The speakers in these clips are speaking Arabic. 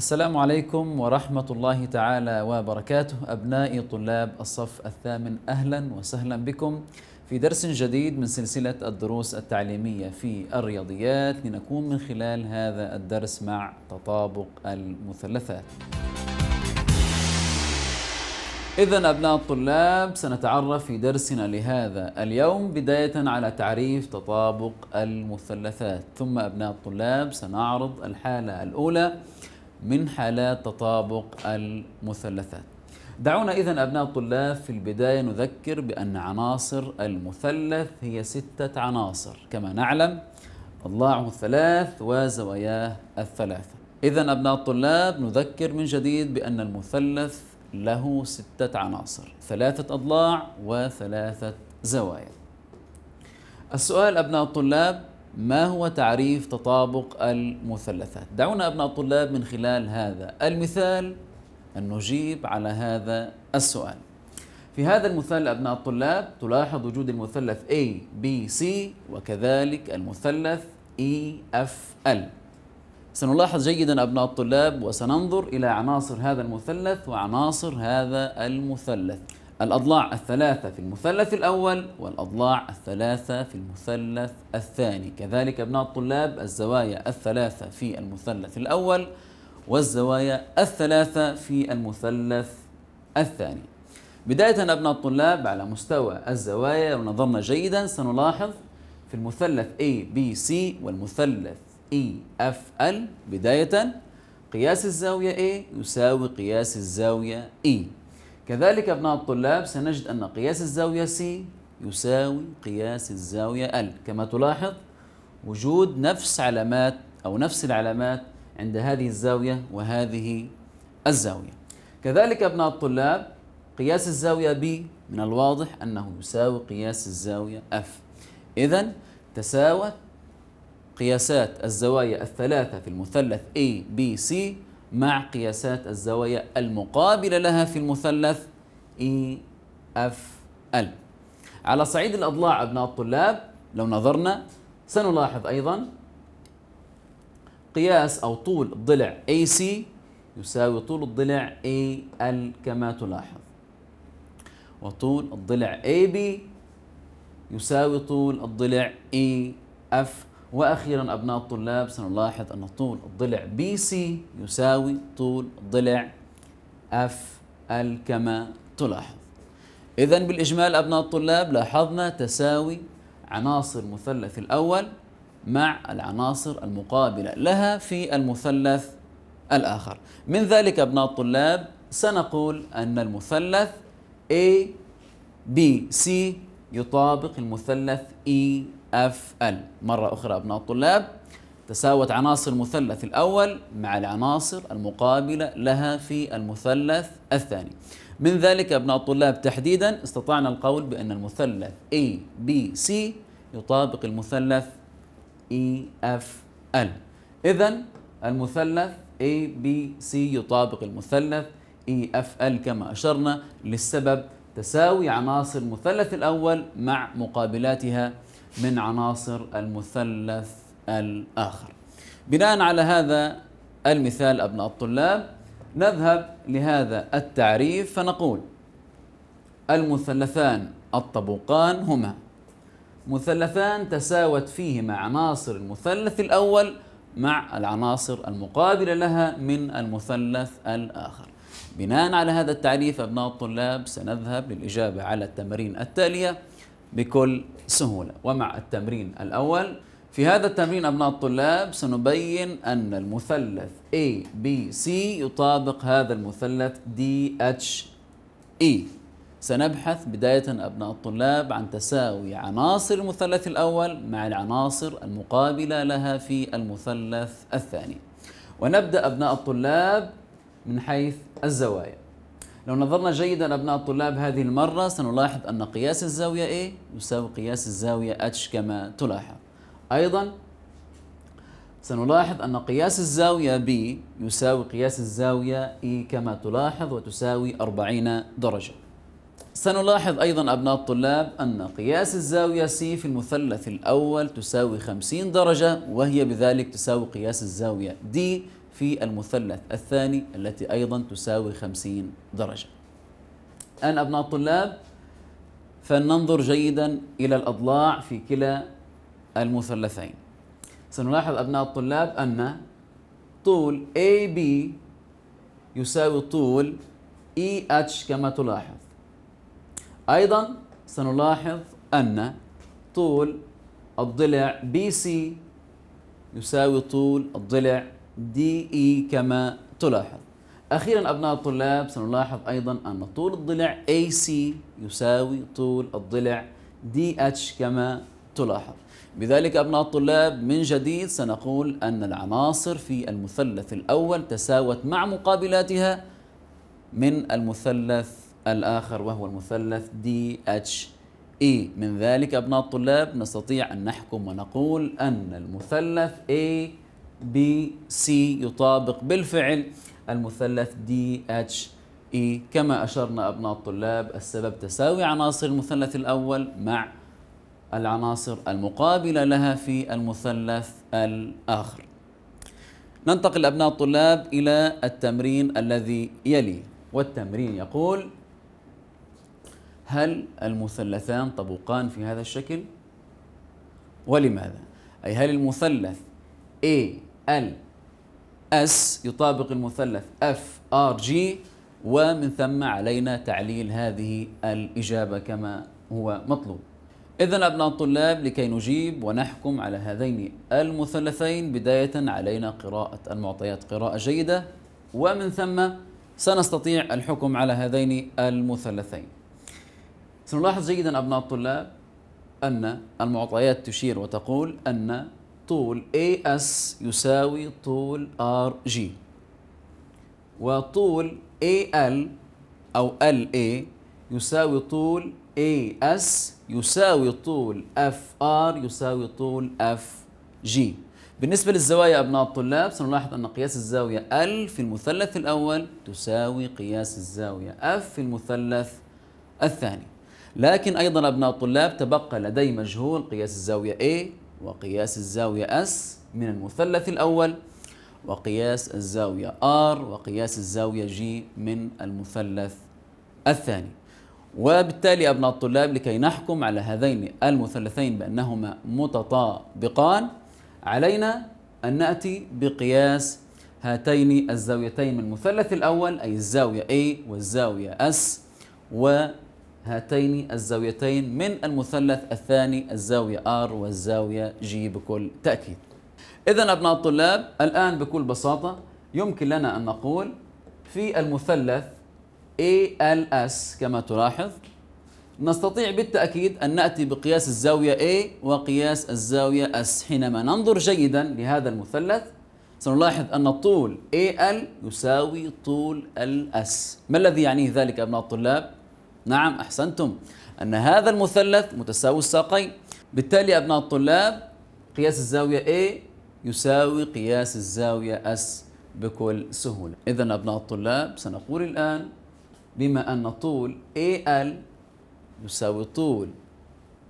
السلام عليكم ورحمة الله تعالى وبركاته أبنائي طلاب الصف الثامن أهلا وسهلا بكم في درس جديد من سلسلة الدروس التعليمية في الرياضيات لنكون من خلال هذا الدرس مع تطابق المثلثات إذا أبناء الطلاب سنتعرف في درسنا لهذا اليوم بداية على تعريف تطابق المثلثات ثم أبناء الطلاب سنعرض الحالة الأولى من حالات تطابق المثلثات دعونا إذا أبناء الطلاب في البداية نذكر بأن عناصر المثلث هي ستة عناصر كما نعلم أضلاعه الثلاث وزواياه الثلاثة إذا أبناء الطلاب نذكر من جديد بأن المثلث له ستة عناصر ثلاثة أضلاع وثلاثة زوايا السؤال أبناء الطلاب ما هو تعريف تطابق المثلثات دعونا أبناء الطلاب من خلال هذا المثال أن نجيب على هذا السؤال في هذا المثال أبناء الطلاب تلاحظ وجود المثلث A, B, C وكذلك المثلث E, F, L سنلاحظ جيدا أبناء الطلاب وسننظر إلى عناصر هذا المثلث وعناصر هذا المثلث الأضلاع الثلاثة في المثلث الأول والأضلاع الثلاثة في المثلث الثاني كذلك أبناء الطلاب الزوايا الثلاثة في المثلث الأول والزوايا الثلاثة في المثلث الثاني بداية أبناء الطلاب على مستوى الزوايا لو نظرنا جيدا سنلاحظ في المثلث ABC والمثلث EFL بداية قياس الزاوية A يساوي قياس الزاوية E كذلك أبناء الطلاب سنجد أن قياس الزاوية C يساوي قياس الزاوية L كما تلاحظ وجود نفس علامات أو نفس العلامات عند هذه الزاوية وهذه الزاوية كذلك أبناء الطلاب قياس الزاوية B من الواضح أنه يساوي قياس الزاوية F إذا تساوت قياسات الزوايا الثلاثة في المثلث ABC مع قياسات الزوايا المقابلة لها في المثلث اي اف ال على صعيد الأضلاع أبناء الطلاب لو نظرنا سنلاحظ أيضا قياس أو طول الضلع AC يساوي طول الضلع AL كما تلاحظ وطول الضلع AB يساوي طول الضلع EFL واخيرا ابناء الطلاب سنلاحظ ان طول الضلع بي سي يساوي طول ضلع اف ال كما تلاحظ اذا بالاجمال ابناء الطلاب لاحظنا تساوي عناصر المثلث الاول مع العناصر المقابله لها في المثلث الاخر من ذلك ابناء الطلاب سنقول ان المثلث A B C يطابق المثلث E اف ال مرة أخرى أبناء الطلاب تساوت عناصر المثلث الأول مع العناصر المقابلة لها في المثلث الثاني من ذلك أبناء الطلاب تحديدا استطعنا القول بأن المثلث A B C يطابق المثلث E F L إذا المثلث A B C يطابق المثلث E F L كما أشرنا للسبب تساوي عناصر المثلث الأول مع مقابلاتها من عناصر المثلث الآخر بناء على هذا المثال أبناء الطلاب نذهب لهذا التعريف فنقول المثلثان الطبقان هما مثلثان تساوت فيهما عناصر المثلث الأول مع العناصر المقابلة لها من المثلث الآخر بناء على هذا التعريف أبناء الطلاب سنذهب للإجابة على التمارين التالية بكل سهولة ومع التمرين الأول في هذا التمرين أبناء الطلاب سنبين أن المثلث A B C يطابق هذا المثلث D H E سنبحث بداية أبناء الطلاب عن تساوي عناصر المثلث الأول مع العناصر المقابلة لها في المثلث الثاني ونبدأ أبناء الطلاب من حيث الزوايا لو نظرنا جيدا أبناء الطلاب هذه المرة سنلاحظ أن قياس الزاوية A يساوي قياس الزاوية H كما تلاحظ أيضا سنلاحظ أن قياس الزاوية B يساوي قياس الزاوية E كما تلاحظ وتساوي 40 درجة سنلاحظ أيضا أبناء الطلاب أن قياس الزاوية C في المثلث الأول تساوي 50 درجة وهي بذلك تساوي قياس الزاوية D في المثلث الثاني التي أيضا تساوي 50 درجة الآن أبناء الطلاب فلننظر جيدا إلى الأضلاع في كلا المثلثين سنلاحظ أبناء الطلاب أن طول AB يساوي طول EH كما تلاحظ أيضا سنلاحظ أن طول الضلع BC يساوي طول الضلع دي اي كما تلاحظ أخيرا أبناء الطلاب سنلاحظ أيضا أن طول الضلع AC يساوي طول الضلع DH كما تلاحظ بذلك أبناء الطلاب من جديد سنقول أن العناصر في المثلث الأول تساوت مع مقابلاتها من المثلث الآخر وهو المثلث DHE من ذلك أبناء الطلاب نستطيع أن نحكم ونقول أن المثلث A بي سي يطابق بالفعل المثلث دي اتش اي كما اشرنا ابناء الطلاب السبب تساوي عناصر المثلث الاول مع العناصر المقابله لها في المثلث الاخر ننتقل أبناء الطلاب إلى التمرين الذي يلي والتمرين يقول هل المثلثان طبقان في هذا الشكل؟ ولماذا؟ أي هل المثلث A ال اس يطابق المثلث اف ار جي ومن ثم علينا تعليل هذه الإجابة كما هو مطلوب إذا أبناء الطلاب لكي نجيب ونحكم على هذين المثلثين بداية علينا قراءة المعطيات قراءة جيدة ومن ثم سنستطيع الحكم على هذين المثلثين سنلاحظ جيدا أبناء الطلاب أن المعطيات تشير وتقول أن طول AS يساوي طول RG وطول AL أو LA يساوي طول AS يساوي طول FR يساوي طول FG بالنسبة للزوايا أبناء الطلاب سنلاحظ أن قياس الزاوية L في المثلث الأول تساوي قياس الزاوية F في المثلث الثاني لكن أيضا أبناء الطلاب تبقى لدي مجهول قياس الزاوية A وقياس الزاوية S من المثلث الأول وقياس الزاوية R وقياس الزاوية G من المثلث الثاني وبالتالي أبناء الطلاب لكي نحكم على هذين المثلثين بأنهما متطابقان علينا أن نأتي بقياس هاتين الزاويتين من المثلث الأول أي الزاوية A والزاوية S و هاتين الزاويتين من المثلث الثاني الزاوية R والزاوية G بكل تأكيد إذا أبناء الطلاب الآن بكل بساطة يمكن لنا أن نقول في المثلث ALS كما تلاحظ نستطيع بالتأكيد أن نأتي بقياس الزاوية A وقياس الزاوية S حينما ننظر جيدا لهذا المثلث سنلاحظ أن الطول AL يساوي طول الأس ما الذي يعنيه ذلك أبناء الطلاب؟ نعم أحسنتم أن هذا المثلث متساوي الساقين بالتالي أبناء الطلاب قياس الزاوية A يساوي قياس الزاوية S بكل سهولة إذا أبناء الطلاب سنقول الآن بما أن طول AL يساوي طول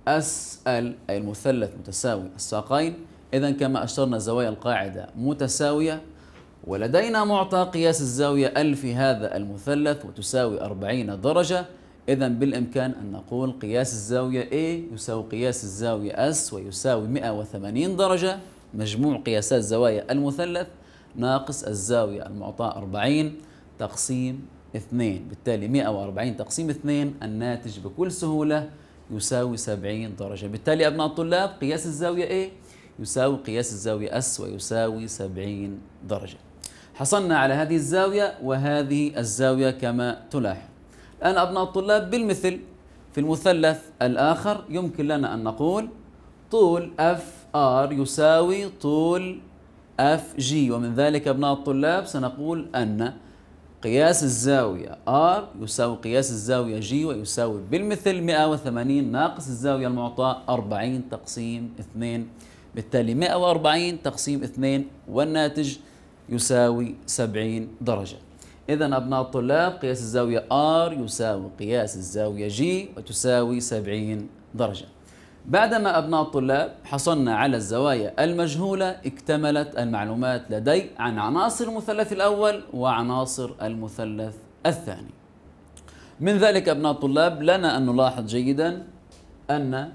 SL أي المثلث متساوي الساقين إذا كما أشرنا زوايا القاعدة متساوية ولدينا معطى قياس الزاوية L في هذا المثلث وتساوي 40 درجة إذا بالإمكان أن نقول قياس الزاوية A يساوي قياس الزاوية S ويساوي 180 درجة مجموع قياسات زوايا المثلث ناقص الزاوية المعطاة 40 تقسيم 2 بالتالي 140 تقسيم 2 الناتج بكل سهولة يساوي 70 درجة بالتالي أبناء الطلاب قياس الزاوية A يساوي قياس الزاوية S ويساوي 70 درجة حصلنا على هذه الزاوية وهذه الزاوية كما تلاحظ الآن أبناء الطلاب بالمثل في المثلث الآخر يمكن لنا أن نقول طول اف ار يساوي طول اف جي ومن ذلك أبناء الطلاب سنقول أن قياس الزاوية R يساوي قياس الزاوية G ويساوي بالمثل 180 ناقص الزاوية المعطاة 40 تقسيم 2 بالتالي 140 تقسيم 2 والناتج يساوي 70 درجة إذا أبناء الطلاب قياس الزاوية R يساوي قياس الزاوية G وتساوي 70 درجة بعدما أبناء الطلاب حصلنا على الزوايا المجهولة اكتملت المعلومات لدي عن عناصر المثلث الأول وعناصر المثلث الثاني من ذلك أبناء الطلاب لنا أن نلاحظ جيدا أن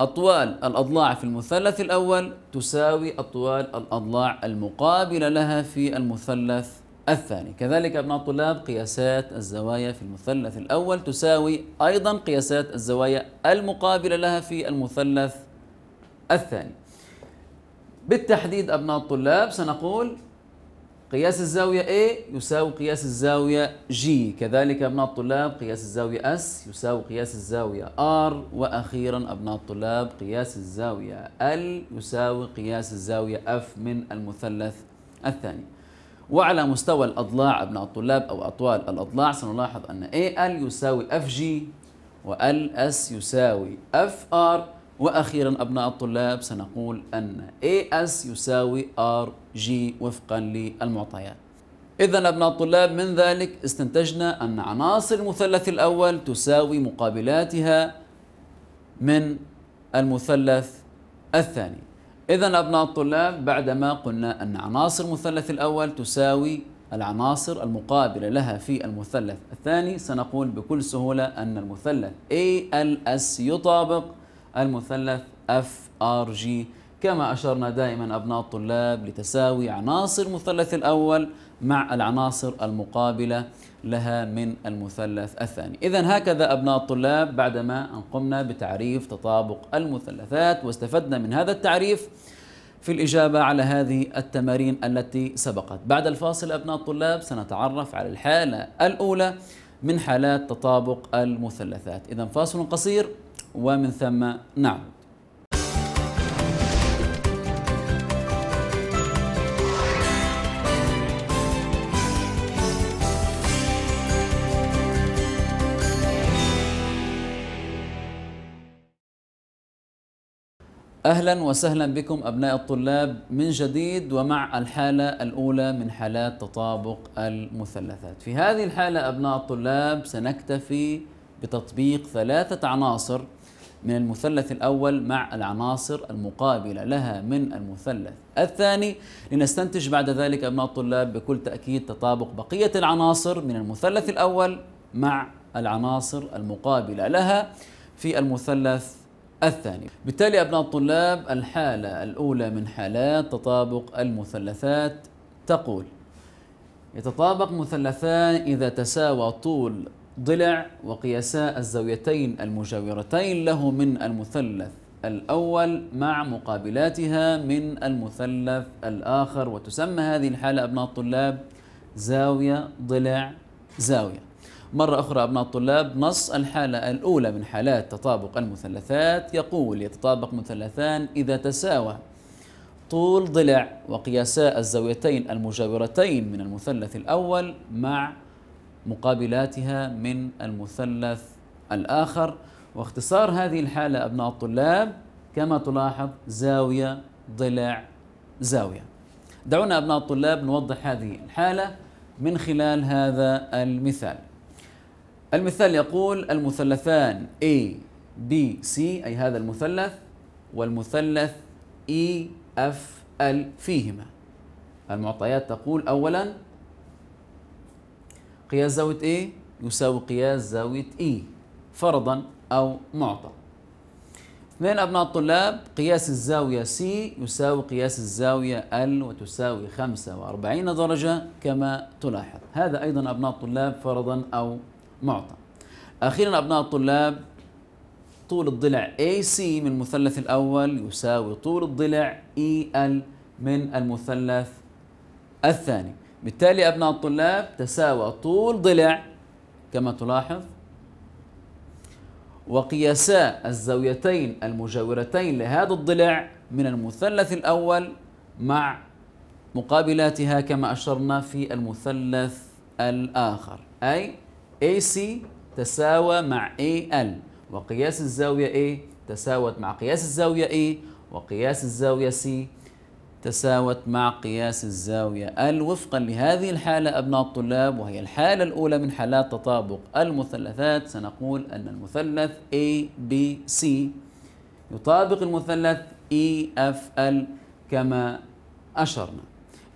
أطوال الأضلاع في المثلث الأول تساوي أطوال الأضلاع المقابلة لها في المثلث الثاني كذلك أبناء الطلاب قياسات الزوايا في المثلث الأول تساوي أيضا قياسات الزوايا المقابلة لها في المثلث الثاني بالتحديد أبناء الطلاب سنقول قياس الزاوية A يساوي قياس الزاوية G كذلك أبناء الطلاب قياس الزاوية S يساوي قياس الزاوية R وأخيرا أبناء الطلاب قياس الزاوية L يساوي قياس الزاوية F من المثلث الثاني وعلى مستوى الأضلاع أبناء الطلاب أو أطوال الأضلاع سنلاحظ أن AL يساوي FG وLS يساوي FR وأخيرا أبناء الطلاب سنقول أن AS يساوي RG وفقا للمعطيات إذا أبناء الطلاب من ذلك استنتجنا أن عناصر المثلث الأول تساوي مقابلاتها من المثلث الثاني إذا أبناء الطلاب بعدما قلنا أن عناصر المثلث الأول تساوي العناصر المقابلة لها في المثلث الثاني سنقول بكل سهولة أن المثلث ALS يطابق المثلث FRG كما أشرنا دائما أبناء الطلاب لتساوي عناصر المثلث الأول مع العناصر المقابلة لها من المثلث الثاني إذا هكذا أبناء الطلاب بعدما أن قمنا بتعريف تطابق المثلثات واستفدنا من هذا التعريف في الإجابة على هذه التمارين التي سبقت بعد الفاصل أبناء الطلاب سنتعرف على الحالة الأولى من حالات تطابق المثلثات إذا فاصل قصير ومن ثم نعود اهلا وسهلا بكم ابناء الطلاب من جديد ومع الحاله الاولى من حالات تطابق المثلثات. في هذه الحاله ابناء الطلاب سنكتفي بتطبيق ثلاثه عناصر من المثلث الاول مع العناصر المقابله لها من المثلث الثاني لنستنتج بعد ذلك ابناء الطلاب بكل تاكيد تطابق بقيه العناصر من المثلث الاول مع العناصر المقابله لها في المثلث الثاني بالتالي أبناء الطلاب الحالة الأولى من حالات تطابق المثلثات تقول يتطابق مثلثان إذا تساوى طول ضلع وقياسا الزاويتين المجاورتين له من المثلث الأول مع مقابلاتها من المثلث الآخر وتسمى هذه الحالة أبناء الطلاب زاوية ضلع زاوية مرة أخرى أبناء الطلاب نص الحالة الأولى من حالات تطابق المثلثات يقول يتطابق مثلثان إذا تساوى طول ضلع وقياسا الزاويتين المجاورتين من المثلث الأول مع مقابلاتها من المثلث الآخر واختصار هذه الحالة أبناء الطلاب كما تلاحظ زاوية ضلع زاوية دعونا أبناء الطلاب نوضح هذه الحالة من خلال هذا المثال المثال يقول المثلثان A B C أي هذا المثلث والمثلث E F L فيهما المعطيات تقول أولا قياس زاوية A يساوي قياس زاوية E فرضا أو معطى اثنين أبناء الطلاب قياس الزاوية C يساوي قياس الزاوية L وتساوي 45 درجة كما تلاحظ هذا أيضا أبناء الطلاب فرضا أو معطى أخيرا أبناء الطلاب طول الضلع AC من المثلث الأول يساوي طول الضلع EL من المثلث الثاني بالتالي أبناء الطلاب تساوى طول ضلع كما تلاحظ وقياسا الزاويتين المجاورتين لهذا الضلع من المثلث الأول مع مقابلاتها كما أشرنا في المثلث الآخر أي AC تساوى مع AL وقياس الزاوية A تساوت مع قياس الزاوية A e. وقياس الزاوية C تساوت مع قياس الزاوية L وفقا لهذه الحالة أبناء الطلاب وهي الحالة الأولى من حالات تطابق المثلثات سنقول أن المثلث ABC يطابق المثلث EFL كما أشرنا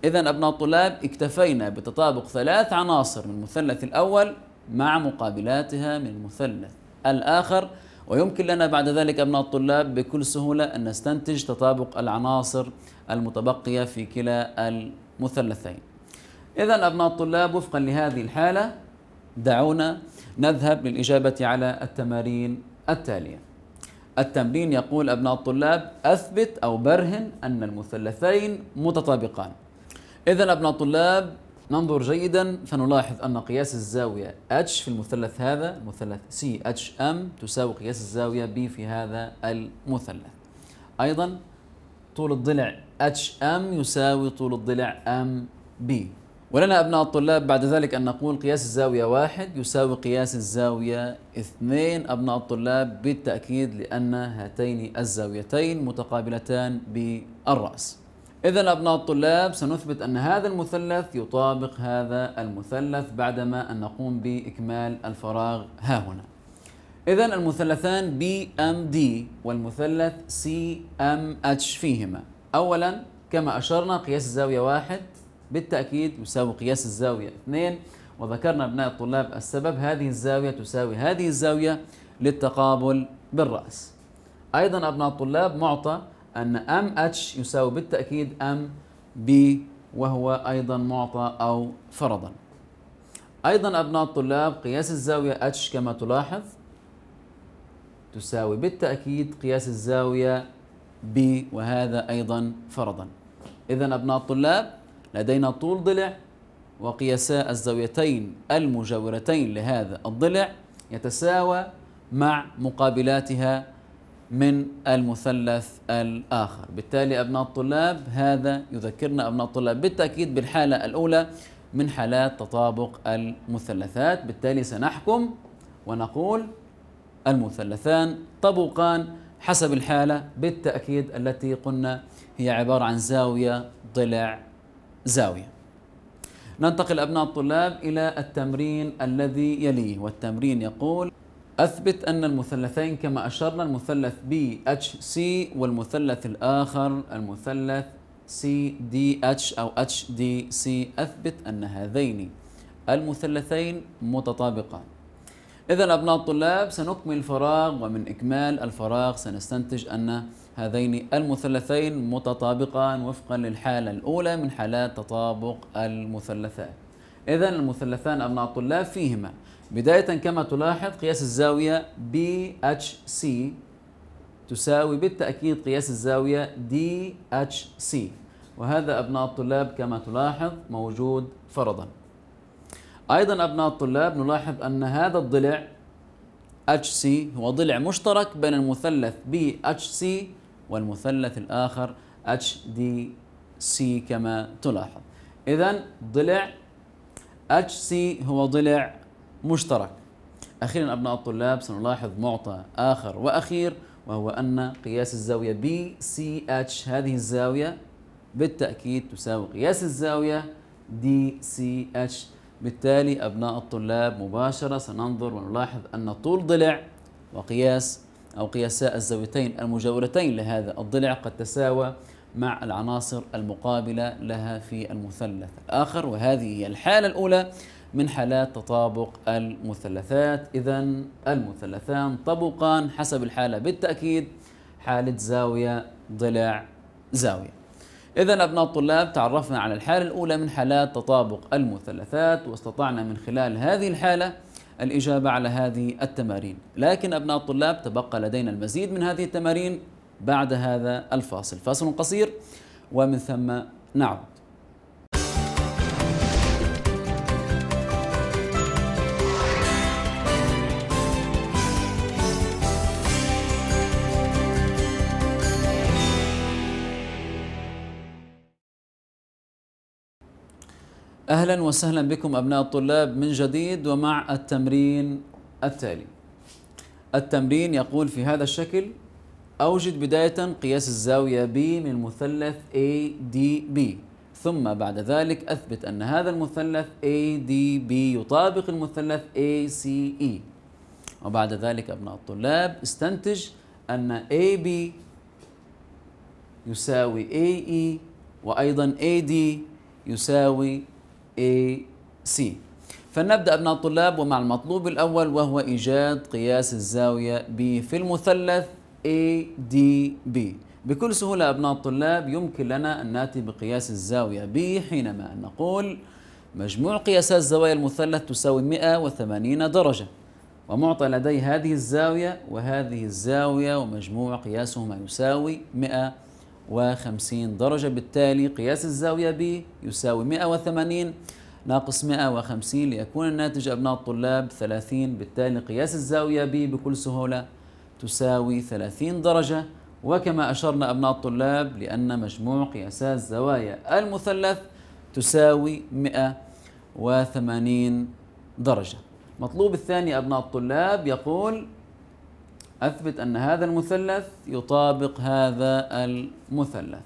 إذا أبناء الطلاب اكتفينا بتطابق ثلاث عناصر من المثلث الأول مع مقابلاتها من المثلث الآخر ويمكن لنا بعد ذلك أبناء الطلاب بكل سهولة أن نستنتج تطابق العناصر المتبقية في كلا المثلثين إذا أبناء الطلاب وفقا لهذه الحالة دعونا نذهب للإجابة على التمارين التالية التمرين يقول أبناء الطلاب أثبت أو برهن أن المثلثين متطابقان إذا أبناء الطلاب ننظر جيدا فنلاحظ أن قياس الزاوية H في المثلث هذا مثلث CHM تساوي قياس الزاوية B في هذا المثلث أيضا طول الضلع HM يساوي طول الضلع MB ولنا أبناء الطلاب بعد ذلك أن نقول قياس الزاوية واحد يساوي قياس الزاوية اثنين أبناء الطلاب بالتأكيد لأن هاتين الزاويتين متقابلتان بالرأس إذا أبناء الطلاب سنثبت أن هذا المثلث يطابق هذا المثلث بعدما أن نقوم بإكمال الفراغ ها هنا إذا المثلثان بي ام دي والمثلث سي ام اتش فيهما أولا كما أشرنا قياس الزاوية واحد بالتأكيد يساوي قياس الزاوية اثنين وذكرنا أبناء الطلاب السبب هذه الزاوية تساوي هذه الزاوية للتقابل بالرأس أيضا أبناء الطلاب معطى أن أم اتش يساوي بالتأكيد أم بي وهو أيضا معطى أو فرضا أيضا أبناء الطلاب قياس الزاوية اتش كما تلاحظ تساوي بالتأكيد قياس الزاوية بي وهذا أيضا فرضا إذا أبناء الطلاب لدينا طول ضلع وقياسا الزاويتين المجاورتين لهذا الضلع يتساوى مع مقابلاتها من المثلث الآخر بالتالي أبناء الطلاب هذا يذكرنا أبناء الطلاب بالتأكيد بالحالة الأولى من حالات تطابق المثلثات بالتالي سنحكم ونقول المثلثان طبقان حسب الحالة بالتأكيد التي قلنا هي عبارة عن زاوية ضلع زاوية ننتقل أبناء الطلاب إلى التمرين الذي يليه والتمرين يقول أثبت أن المثلثين كما أشرنا المثلث BHC والمثلث الآخر المثلث CDH أو HDC أثبت أن هذين المثلثين متطابقان إذا أبناء الطلاب سنكمل الفراغ ومن إكمال الفراغ سنستنتج أن هذين المثلثين متطابقان وفقا للحالة الأولى من حالات تطابق المثلثات إذا المثلثان أبناء الطلاب فيهما بداية كما تلاحظ قياس الزاوية BHC تساوي بالتأكيد قياس الزاوية DHC وهذا أبناء الطلاب كما تلاحظ موجود فرضا أيضا أبناء الطلاب نلاحظ أن هذا الضلع HC هو ضلع مشترك بين المثلث BHC والمثلث الآخر HDC كما تلاحظ إذا ضلع HC هو ضلع مشترك أخيرا أبناء الطلاب سنلاحظ معطى آخر وأخير وهو أن قياس الزاوية BCH هذه الزاوية بالتأكيد تساوي قياس الزاوية DCH بالتالي أبناء الطلاب مباشرة سننظر ونلاحظ أن طول ضلع وقياس أو قياساء الزاويتين المجاورتين لهذا الضلع قد تساوى مع العناصر المقابلة لها في المثلث الآخر وهذه هي الحالة الأولى من حالات تطابق المثلثات إذا المثلثان طبقان حسب الحالة بالتأكيد حالة زاوية ضلع زاوية إذا أبناء الطلاب تعرفنا على الحالة الأولى من حالات تطابق المثلثات واستطعنا من خلال هذه الحالة الإجابة على هذه التمارين لكن أبناء الطلاب تبقى لدينا المزيد من هذه التمارين بعد هذا الفاصل فاصل قصير ومن ثم نعود اهلا وسهلا بكم ابناء الطلاب من جديد ومع التمرين التالي التمرين يقول في هذا الشكل اوجد بدايه قياس الزاويه B من مثلث ADB ثم بعد ذلك اثبت ان هذا المثلث ADB يطابق المثلث ACE وبعد ذلك ابناء الطلاب استنتج ان AB يساوي AE وايضا AD يساوي A C فلنبدأ أبناء الطلاب ومع المطلوب الأول وهو إيجاد قياس الزاوية B في المثلث ADB بكل سهولة أبناء الطلاب يمكن لنا أن نأتي بقياس الزاوية B حينما نقول مجموع قياسات زوايا المثلث تساوي 180 درجة ومعطى لدي هذه الزاوية وهذه الزاوية ومجموع قياسهما يساوي 180 150 درجة بالتالي قياس الزاوية B يساوي 180 ناقص 150 ليكون الناتج أبناء الطلاب 30 بالتالي قياس الزاوية B بكل سهولة تساوي 30 درجة وكما أشرنا أبناء الطلاب لأن مجموع قياسات زوايا المثلث تساوي 180 درجة مطلوب الثاني أبناء الطلاب يقول أثبت أن هذا المثلث يطابق هذا المثلث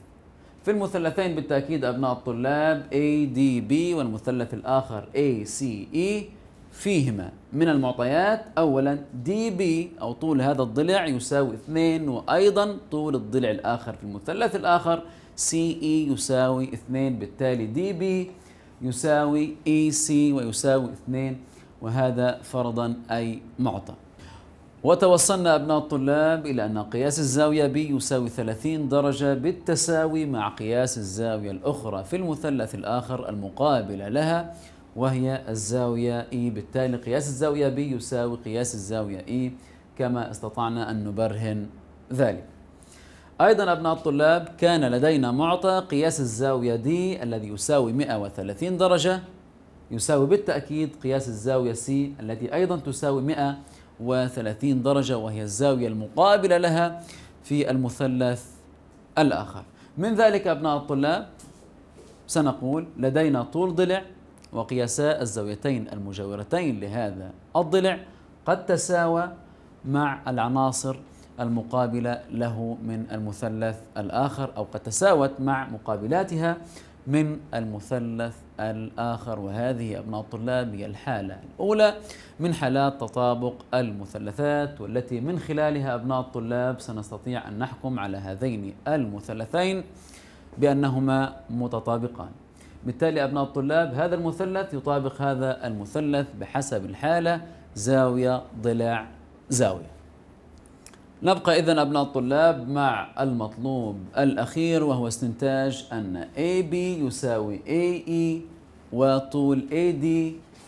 في المثلثين بالتأكيد أبناء الطلاب ADB والمثلث الآخر ACE فيهما من المعطيات أولا DB أو طول هذا الضلع يساوي 2 وأيضا طول الضلع الآخر في المثلث الآخر CE يساوي 2 بالتالي DB يساوي AC e ويساوي 2 وهذا فرضا أي معطى وتوصلنا أبناء الطلاب إلى أن قياس الزاوية B يساوي 30 درجة بالتساوي مع قياس الزاوية الأخرى في المثلث الآخر المقابلة لها وهي الزاوية E بالتالي قياس الزاوية B يساوي قياس الزاوية E كما استطعنا أن نبرهن ذلك أيضا أبناء الطلاب كان لدينا معطى قياس الزاوية D الذي يساوي 130 درجة يساوي بالتأكيد قياس الزاوية C التي أيضا تساوي 130 وثلاثين درجة وهي الزاوية المقابلة لها في المثلث الآخر من ذلك أبناء الطلاب سنقول لدينا طول ضلع وقياسا الزاويتين المجاورتين لهذا الضلع قد تساوى مع العناصر المقابلة له من المثلث الآخر أو قد تساوت مع مقابلاتها من المثلث الآخر وهذه أبناء الطلاب هي الحالة الأولى من حالات تطابق المثلثات والتي من خلالها أبناء الطلاب سنستطيع أن نحكم على هذين المثلثين بأنهما متطابقان بالتالي أبناء الطلاب هذا المثلث يطابق هذا المثلث بحسب الحالة زاوية ضلع زاوية نبقى إذا أبناء الطلاب مع المطلوب الأخير وهو استنتاج أن AB يساوي AE وطول AD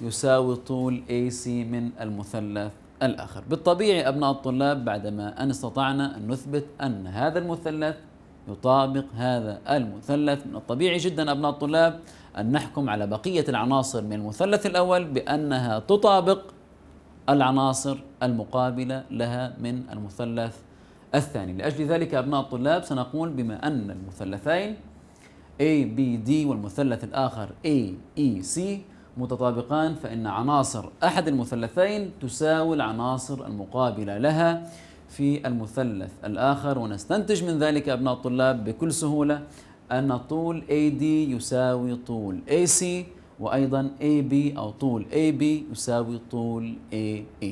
يساوي طول AC من المثلث الآخر بالطبيعي أبناء الطلاب بعدما أن استطعنا أن نثبت أن هذا المثلث يطابق هذا المثلث من الطبيعي جدا أبناء الطلاب أن نحكم على بقية العناصر من المثلث الأول بأنها تطابق العناصر المقابلة لها من المثلث الثاني لأجل ذلك أبناء الطلاب سنقول بما أن المثلثين ABD والمثلث الآخر AEC متطابقان فإن عناصر أحد المثلثين تساوي العناصر المقابلة لها في المثلث الآخر ونستنتج من ذلك أبناء الطلاب بكل سهولة أن طول AD يساوي طول AC وأيضا AB أو طول AB يساوي طول AE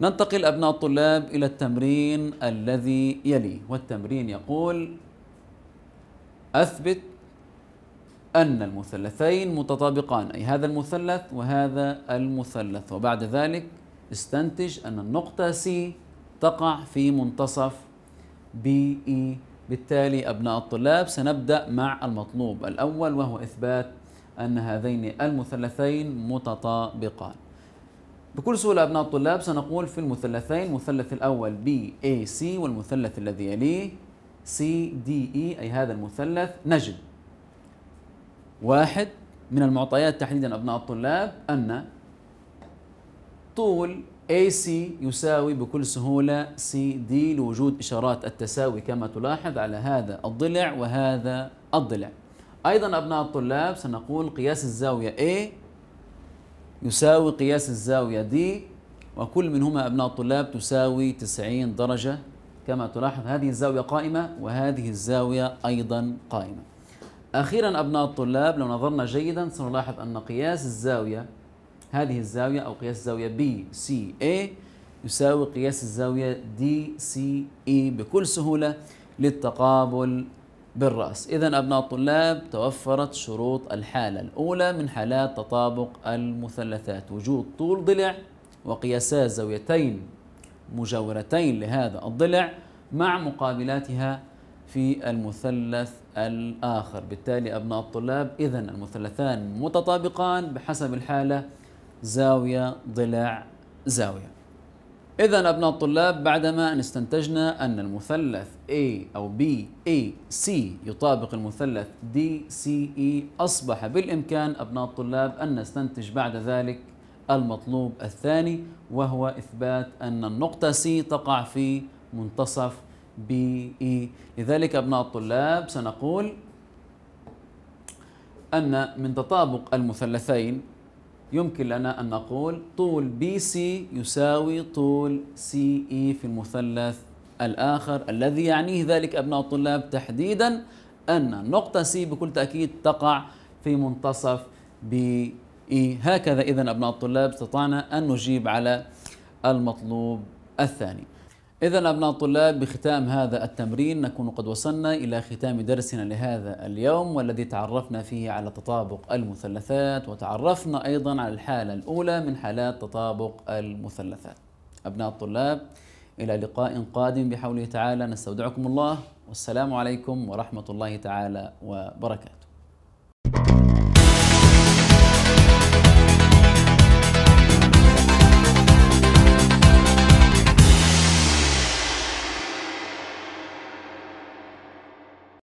ننتقل أبناء الطلاب إلى التمرين الذي يلي والتمرين يقول أثبت أن المثلثين متطابقان أي هذا المثلث وهذا المثلث وبعد ذلك استنتج أن النقطة C تقع في منتصف BE بالتالي أبناء الطلاب سنبدأ مع المطلوب الأول وهو إثبات أن هذين المثلثين متطابقان بكل سهولة أبناء الطلاب سنقول في المثلثين المثلث الأول BAC والمثلث الذي يليه CDE أي هذا المثلث نجد واحد من المعطيات تحديدا أبناء الطلاب أن طول AC يساوي بكل سهولة CD لوجود إشارات التساوي كما تلاحظ على هذا الضلع وهذا الضلع أيضا أبناء الطلاب سنقول قياس الزاوية A يساوي قياس الزاوية D وكل منهما أبناء الطلاب تساوي 90 درجة كما تلاحظ هذه الزاوية قائمة وهذه الزاوية أيضا قائمة أخيرا أبناء الطلاب لو نظرنا جيدا سنلاحظ أن قياس الزاوية هذه الزاوية أو قياس الزاوية B C A يساوي قياس الزاوية D C E بكل سهولة للتقابل بالرأس إذا أبناء الطلاب توفرت شروط الحالة الأولى من حالات تطابق المثلثات وجود طول ضلع وقياسا زاويتين مجاورتين لهذا الضلع مع مقابلاتها في المثلث الآخر بالتالي أبناء الطلاب إذا المثلثان متطابقان بحسب الحالة زاوية ضلع زاوية إذا أبناء الطلاب بعدما أن استنتجنا أن المثلث A أو B A C يطابق المثلث D C E أصبح بالإمكان أبناء الطلاب أن نستنتج بعد ذلك المطلوب الثاني وهو إثبات أن النقطة C تقع في منتصف B E لذلك أبناء الطلاب سنقول أن من تطابق المثلثين يمكن لنا أن نقول طول بي سي يساوي طول سي إي e في المثلث الآخر الذي يعنيه ذلك أبناء الطلاب تحديدا أن نقطة سي بكل تأكيد تقع في منتصف بي إي e. هكذا إذا أبناء الطلاب استطعنا أن نجيب على المطلوب الثاني إذا أبناء الطلاب بختام هذا التمرين نكون قد وصلنا إلى ختام درسنا لهذا اليوم والذي تعرفنا فيه على تطابق المثلثات وتعرفنا أيضا على الحالة الأولى من حالات تطابق المثلثات أبناء الطلاب إلى لقاء قادم بحوله تعالى نستودعكم الله والسلام عليكم ورحمة الله تعالى وبركاته